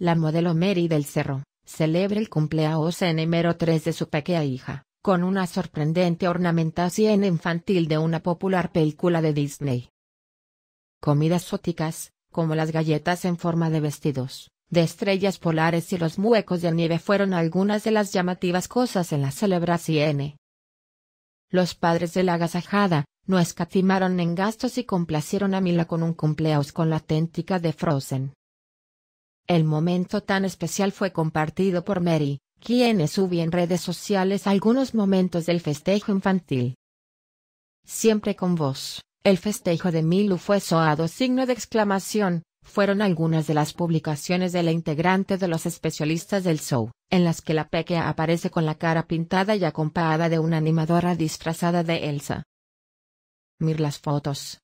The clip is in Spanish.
La modelo Mary del Cerro, celebra el cumpleaños en número 3 de su pequeña hija, con una sorprendente ornamentación infantil de una popular película de Disney. Comidas óticas, como las galletas en forma de vestidos, de estrellas polares y los muecos de nieve fueron algunas de las llamativas cosas en la celebración. Los padres de la agasajada, no escatimaron en gastos y complacieron a Mila con un cumpleaños con la auténtica de Frozen. El momento tan especial fue compartido por Mary, quienes subió en redes sociales algunos momentos del festejo infantil. Siempre con vos, el festejo de Milu fue soado signo de exclamación, fueron algunas de las publicaciones de la integrante de los especialistas del show, en las que la Peque aparece con la cara pintada y acompañada de una animadora disfrazada de Elsa. Mir las fotos.